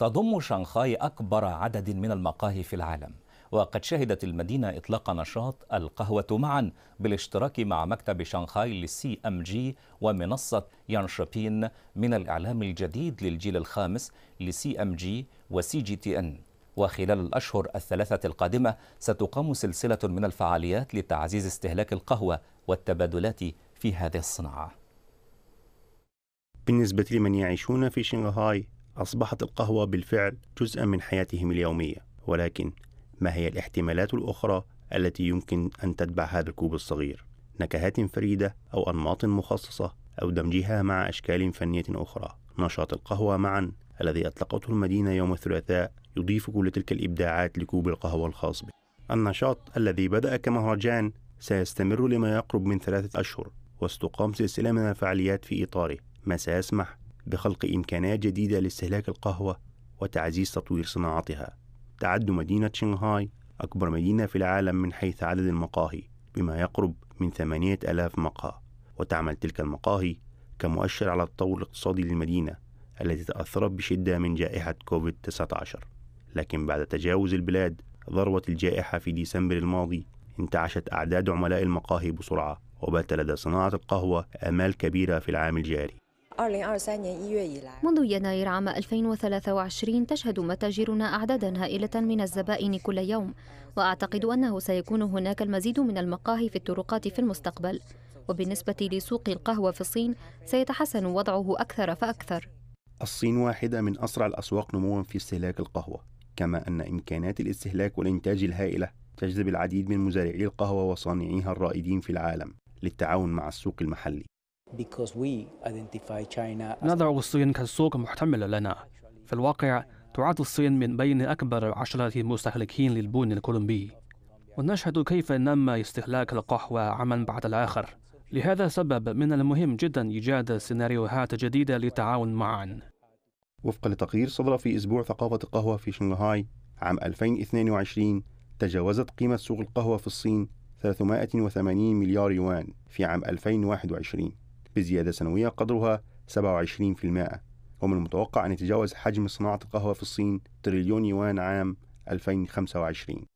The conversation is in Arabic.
تضم شنغهاي أكبر عدد من المقاهي في العالم وقد شهدت المدينة إطلاق نشاط القهوة معا بالاشتراك مع مكتب شنغهاي للسي أم جي ومنصة يانشبين من الإعلام الجديد للجيل الخامس لسي أم جي وسي جي تي أن وخلال الأشهر الثلاثة القادمة ستقام سلسلة من الفعاليات لتعزيز استهلاك القهوة والتبادلات في هذه الصناعة بالنسبة لمن يعيشون في شنغهاي أصبحت القهوة بالفعل جزءا من حياتهم اليومية ولكن ما هي الاحتمالات الأخرى التي يمكن أن تتبع هذا الكوب الصغير نكهات فريدة أو أنماط مخصصة أو دمجها مع أشكال فنية أخرى نشاط القهوة معا الذي أطلقته المدينة يوم الثلاثاء يضيف كل تلك الإبداعات لكوب القهوة الخاص به النشاط الذي بدأ كمهرجان سيستمر لما يقرب من ثلاثة أشهر واستقام سلسلة من الفعاليات في إطاره ما سيسمح بخلق إمكانات جديدة لاستهلاك القهوة وتعزيز تطوير صناعتها تعد مدينة شنغهاي أكبر مدينة في العالم من حيث عدد المقاهي بما يقرب من 8000 مقهى وتعمل تلك المقاهي كمؤشر على التطور الاقتصادي للمدينة التي تأثرت بشدة من جائحة كوفيد-19 لكن بعد تجاوز البلاد ذروة الجائحة في ديسمبر الماضي انتعشت أعداد عملاء المقاهي بسرعة وبات لدى صناعة القهوة آمال كبيرة في العام الجاري منذ يناير عام 2023 تشهد متاجرنا أعدادا هائلة من الزبائن كل يوم وأعتقد أنه سيكون هناك المزيد من المقاهي في الطرقات في المستقبل وبالنسبة لسوق القهوة في الصين سيتحسن وضعه أكثر فأكثر الصين واحدة من أسرع الأسواق نموا في استهلاك القهوة كما أن إمكانات الاستهلاك والإنتاج الهائلة تجذب العديد من مزارعي القهوة وصانعيها الرائدين في العالم للتعاون مع السوق المحلي نضع الصين كسوق محتمل لنا في الواقع تعد الصين من بين أكبر عشرة مستهلكين للبن الكولومبي ونشهد كيف نما استهلاك القهوة عاما بعد الآخر لهذا السبب من المهم جدا إيجاد سيناريوهات جديدة للتعاون معا وفقا لتقرير صدر في أسبوع ثقافة القهوة في شنغهاي عام 2022 تجاوزت قيمة سوق القهوة في الصين 380 مليار يوان في عام 2021 بزيادة سنوية قدرها 27% ومن المتوقع أن يتجاوز حجم صناعة القهوة في الصين تريليون يوان عام 2025